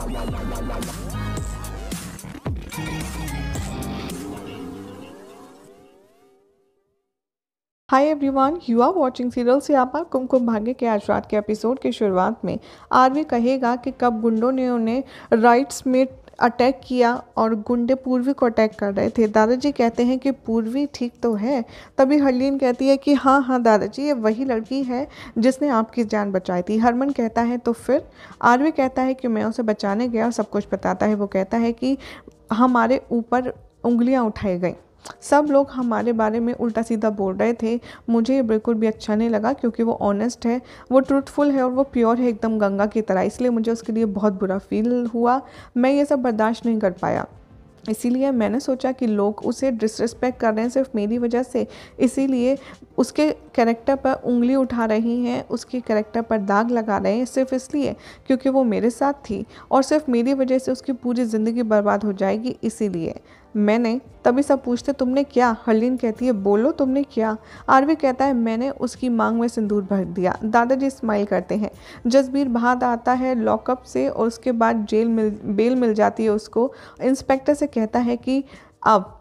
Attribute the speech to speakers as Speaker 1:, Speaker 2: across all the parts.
Speaker 1: Hi everyone you are watching serial से आपा कुमकुम भाग्य के आज रात के एपिसोड की शुरुआत में आरवी कहेगा कि कब गुंडों ने उन्हें राइट्स में अटैक किया और गुंडे पूर्वी को अटैक कर रहे थे दादाजी कहते हैं कि पूर्वी ठीक तो है तभी हरलीन कहती है कि हाँ हाँ दादाजी ये वही लड़की है जिसने आपकी जान बचाई थी हरमन कहता है तो फिर आरवी कहता है कि मैं उसे बचाने गया और सब कुछ बताता है वो कहता है कि हमारे ऊपर उंगलियां उठाई गई सब लोग हमारे बारे में उल्टा सीधा बोल रहे थे मुझे ये बिल्कुल भी अच्छा नहीं लगा क्योंकि वो ऑनेस्ट है वो ट्रूथफुल है और वो प्योर है एकदम गंगा की तरह इसलिए मुझे उसके लिए बहुत बुरा फील हुआ मैं ये सब बर्दाश्त नहीं कर पाया इसीलिए मैंने सोचा कि लोग उसे डिसरिस्पेक्ट कर रहे हैं सिर्फ मेरी वजह से इसीलिए उसके कैरेक्टर पर उंगली उठा रही हैं उसके कैरेक्टर पर दाग लगा रहे हैं सिर्फ इसलिए क्योंकि वो मेरे साथ थी और सिर्फ मेरी वजह से उसकी पूरी ज़िंदगी बर्बाद हो जाएगी इसीलिए मैंने तभी सब पूछते तुमने क्या हरलीन कहती है बोलो तुमने क्या आरवी कहता है मैंने उसकी मांग में सिंदूर भर दिया दादाजी स्माइल करते हैं जसबीर बाहर आता है लॉकअप से और उसके बाद जेल मिल बेल मिल जाती है उसको इंस्पेक्टर से कहता है कि अब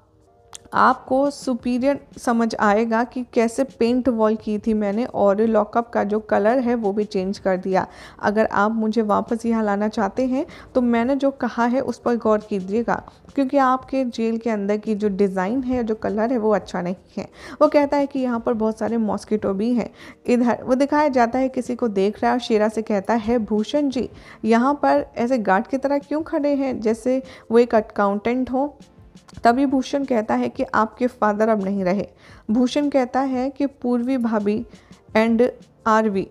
Speaker 1: आपको सुपीरियर समझ आएगा कि कैसे पेंट वॉल की थी मैंने और लॉकअप का जो कलर है वो भी चेंज कर दिया अगर आप मुझे वापस यहाँ लाना चाहते हैं तो मैंने जो कहा है उस पर गौर कीजिएगा क्योंकि आपके जेल के अंदर की जो डिज़ाइन है जो कलर है वो अच्छा नहीं है वो कहता है कि यहाँ पर बहुत सारे मॉस्किटो भी हैं इधर वो दिखाया जाता है किसी को देख रहा है और शेरा से कहता है भूषण जी यहाँ पर ऐसे गार्ड की तरह क्यों खड़े हैं जैसे वो एक अकाउंटेंट हो तभी भूषण कहता है कि आपके फादर अब नहीं रहे भूषण कहता है कि पूर्वी भाभी एंड आरवी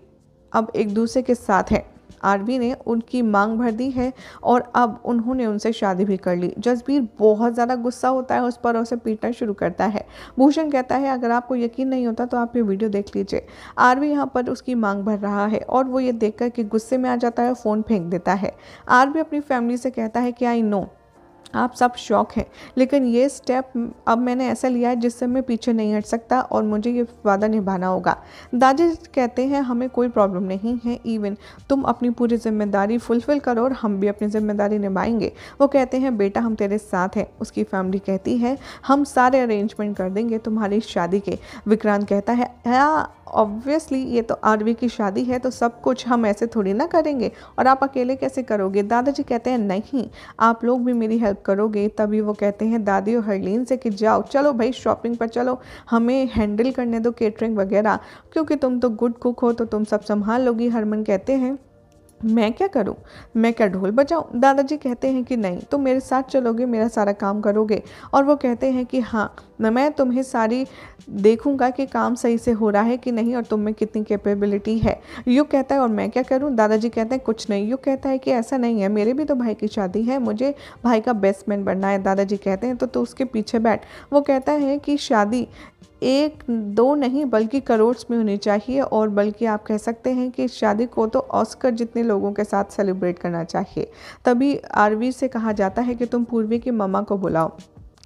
Speaker 1: अब एक दूसरे के साथ हैं आरवी ने उनकी मांग भर दी है और अब उन्होंने उनसे शादी भी कर ली जसबीर बहुत ज़्यादा गुस्सा होता है उस पर उसे पीटना शुरू करता है भूषण कहता है अगर आपको यकीन नहीं होता तो आप ये वीडियो देख लीजिए आरवी यहाँ पर उसकी मांग भर रहा है और वो ये देख कर कि गुस्से में आ जाता है फ़ोन फेंक देता है आरवी अपनी फैमिली से कहता है कि आई नो आप सब शौक हैं लेकिन ये स्टेप अब मैंने ऐसा लिया है जिससे मैं पीछे नहीं हट सकता और मुझे ये वादा निभाना होगा दादी कहते हैं हमें कोई प्रॉब्लम नहीं है इवन तुम अपनी पूरी जिम्मेदारी फुलफिल करो और हम भी अपनी जिम्मेदारी निभाएंगे वो कहते हैं बेटा हम तेरे साथ हैं उसकी फैमिली कहती है हम सारे अरेंजमेंट कर देंगे तुम्हारी शादी के विक्रांत कहता है हाँ ऑब्वियसली ये तो आरवी की शादी है तो सब कुछ हम ऐसे थोड़ी ना करेंगे और आप अकेले कैसे करोगे दादाजी कहते हैं नहीं आप लोग भी मेरी हेल्प करोगे तभी वो कहते हैं दादी और हरलीन से कि जाओ चलो भाई शॉपिंग पर चलो हमें हैंडल करने दो केटरिंग वगैरह क्योंकि तुम तो गुड कुक हो तो तुम सब संभाल लोगी हरमन कहते हैं मैं क्या करूं? मैं क्या ढोल बजाऊं? दादाजी कहते हैं कि नहीं तुम मेरे साथ चलोगे मेरा सारा काम करोगे और वो कहते हैं कि हाँ मैं तुम्हें सारी देखूंगा कि काम सही से हो रहा है कि नहीं और तुम में कितनी कैपेबिलिटी है यू कहता है और मैं क्या करूं? दादाजी कहते हैं कुछ नहीं यू कहता है कि ऐसा नहीं है मेरे भी तो भाई की शादी है मुझे भाई का बेस्ट मैन बनना है दादाजी कहते हैं तो तू तो उसके पीछे बैठ वो कहता है कि शादी एक दो नहीं बल्कि करोड़्स में होनी चाहिए और बल्कि आप कह सकते हैं कि शादी को तो ऑस्कर जितने लोगों के साथ सेलिब्रेट करना चाहिए तभी आरवी से कहा जाता है कि तुम पूर्वी की ममा को बुलाओ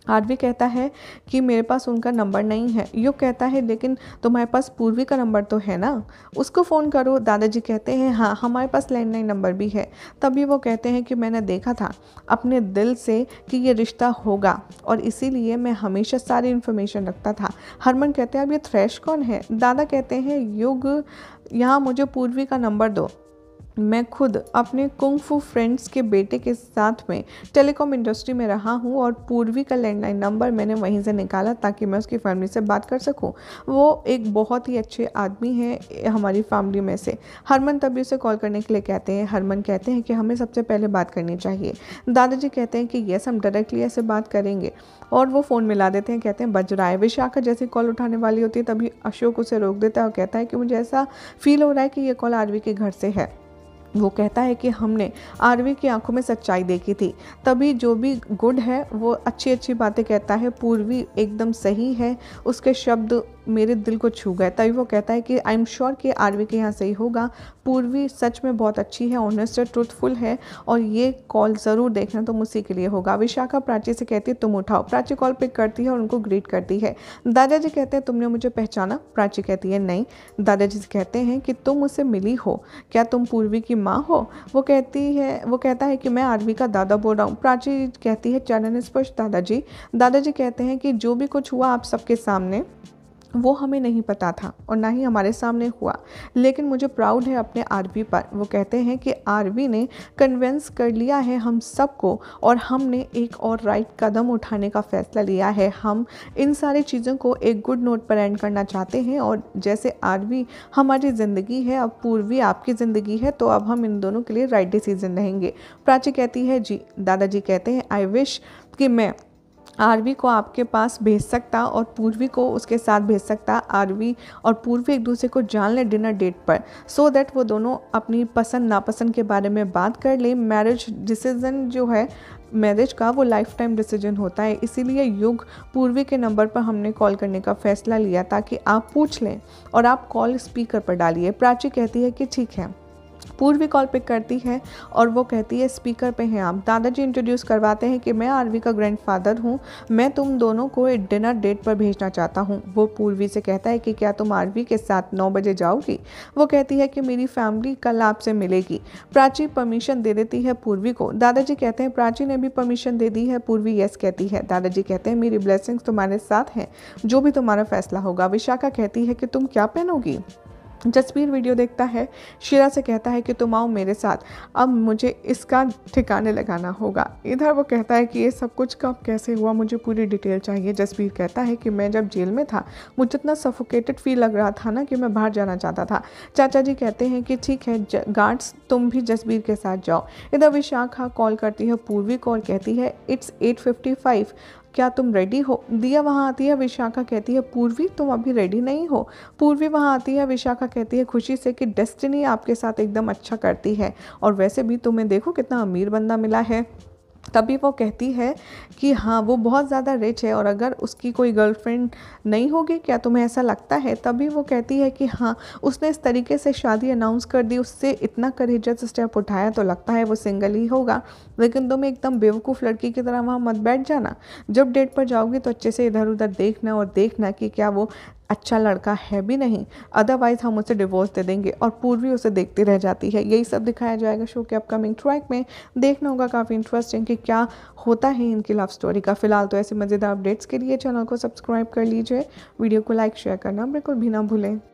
Speaker 1: आरवी कहता है कि मेरे पास उनका नंबर नहीं है युग कहता है लेकिन तुम्हारे पास पूर्वी का नंबर तो है ना उसको फ़ोन करो दादाजी कहते हैं हाँ हमारे पास लैंडलाइन नंबर भी है तभी वो कहते हैं कि मैंने देखा था अपने दिल से कि ये रिश्ता होगा और इसीलिए मैं हमेशा सारी इन्फॉर्मेशन रखता था हरमन कहते हैं अब ये थ्रैश कौन है दादा कहते हैं युग यहाँ मुझे पूर्वी का नंबर दो मैं खुद अपने कुंगफू फ्रेंड्स के बेटे के साथ में टेलीकॉम इंडस्ट्री में रहा हूँ और पूर्वी का लैंडलाइन नंबर मैंने वहीं से निकाला ताकि मैं उसकी फैमिली से बात कर सकूँ वो एक बहुत ही अच्छे आदमी हैं हमारी फैमिली में से हरमन तभी उसे कॉल करने के लिए कहते हैं हरमन कहते हैं कि हमें सबसे पहले बात करनी चाहिए दादाजी कहते हैं कि येस हम डायरेक्टली ऐसे बात करेंगे और वो फ़ोन मिला देते हैं कहते हैं बज रहा है विशाखा जैसे कॉल उठाने वाली होती है तभी अशोक उसे रोक देता है और कहता है कि मुझे ऐसा फील हो रहा है कि ये कॉल आरवी के घर से है वो कहता है कि हमने आरवी की आंखों में सच्चाई देखी थी तभी जो भी गुड है वो अच्छी अच्छी बातें कहता है पूर्वी एकदम सही है उसके शब्द मेरे दिल को छू गए तभी वो कहता है कि आई एम श्योर कि आरवी के यहाँ सही होगा पूर्वी सच में बहुत अच्छी है ऑनेस्ट है ट्रूथफुल है और ये कॉल ज़रूर देखना तुम उसी के लिए होगा विशाखा प्राची से कहती है तुम उठाओ प्राची कॉल पिक करती है और उनको ग्रीट करती है दादाजी कहते हैं तुमने मुझे पहचाना प्राची कहती है नहीं दादाजी से कहते हैं कि तुम मुझसे मिली हो क्या तुम पूर्वी की माँ हो वो कहती है वो कहता है कि मैं आरवी का दादा बोल रहा हूँ प्राची कहती है चरण स्पर्श दादाजी दादाजी कहते हैं कि जो भी कुछ हुआ आप सबके सामने वो हमें नहीं पता था और ना ही हमारे सामने हुआ लेकिन मुझे प्राउड है अपने आरवी पर वो कहते हैं कि आरवी ने कन्वेंस कर लिया है हम सबको और हमने एक और राइट कदम उठाने का फैसला लिया है हम इन सारी चीज़ों को एक गुड नोट पर एंड करना चाहते हैं और जैसे आरवी हमारी ज़िंदगी है अब पूर्वी आपकी ज़िंदगी है तो अब हम इन दोनों के लिए राइट डिसीजन रहेंगे प्राची कहती है जी दादाजी कहते हैं आई विश कि मैं आरवी को आपके पास भेज सकता और पूर्वी को उसके साथ भेज सकता आरवी और पूर्वी एक दूसरे को जान ले डिनर डेट पर सो so दैट वो दोनों अपनी पसंद नापसंद के बारे में बात कर ले मैरिज डिसीजन जो है मैरिज का वो लाइफ टाइम डिसीजन होता है इसीलिए युग पूर्वी के नंबर पर हमने कॉल करने का फैसला लिया ताकि आप पूछ लें और आप कॉल स्पीकर पर डालिए प्राची कहती है कि ठीक है पूर्वी कॉल पिक करती है और वो कहती है स्पीकर पे हैं आप दादाजी इंट्रोड्यूस करवाते हैं कि मैं आरवी का ग्रैंडफादर हूँ मैं तुम दोनों को एक डिनर डेट पर भेजना चाहता हूँ वो पूर्वी से कहता है कि क्या तुम आरवी के साथ नौ बजे जाओगी वो कहती है कि मेरी फैमिली कल आपसे मिलेगी प्राची परमिशन दे देती है पूर्वी को दादाजी कहते हैं प्राची ने भी परमिशन दे दी है पूर्वी यस कहती है दादाजी कहते हैं मेरी ब्लेसिंग्स तुम्हारे साथ हैं जो भी तुम्हारा फैसला होगा विशाखा कहती है कि तुम क्या पहनोगी जसवीर वीडियो देखता है शीरा से कहता है कि तुम आओ मेरे साथ अब मुझे इसका ठिकाने लगाना होगा इधर वो कहता है कि ये सब कुछ कब कैसे हुआ मुझे पूरी डिटेल चाहिए जसवीर कहता है कि मैं जब जेल में था मुझे इतना सफोकेटेड फील लग रहा था ना कि मैं बाहर जाना चाहता था चाचा जी कहते हैं कि ठीक है गार्ड्स तुम भी जसवीर के साथ जाओ इधर विशाखा कॉल करती है पूर्वी कॉल कहती है इट्स एट क्या तुम रेडी हो दिया वहाँ आती है विशाखा कहती है पूर्वी तुम अभी रेडी नहीं हो पूर्वी वहाँ आती है विशाखा कहती है खुशी से कि डेस्टिनी आपके साथ एकदम अच्छा करती है और वैसे भी तुम्हें देखो कितना अमीर बंदा मिला है तभी वो कहती है कि हाँ वो बहुत ज़्यादा रिच है और अगर उसकी कोई गर्लफ्रेंड नहीं होगी क्या तुम्हें ऐसा लगता है तभी वो कहती है कि हाँ उसने इस तरीके से शादी अनाउंस कर दी उससे इतना करेजस स्टेप उठाया तो लगता है वो सिंगल ही होगा लेकिन तुम एकदम बेवकूफ़ लड़की की तरह वहाँ मत बैठ जाना जब डेट पर जाओगी तो अच्छे से इधर उधर देखना और देखना कि क्या वो अच्छा लड़का है भी नहीं अदरवाइज़ हम उसे डिवोर्स दे देंगे और पूर्वी उसे देखती रह जाती है यही सब दिखाया जाएगा शो के अपकमिंग ट्रैक में देखना होगा काफ़ी इंटरेस्टिंग कि क्या होता है इनकी लव स्टोरी का फिलहाल तो ऐसे मज़ेदार अपडेट्स के लिए चैनल को सब्सक्राइब कर लीजिए वीडियो को लाइक शेयर करना बिल्कुल भी ना भूलें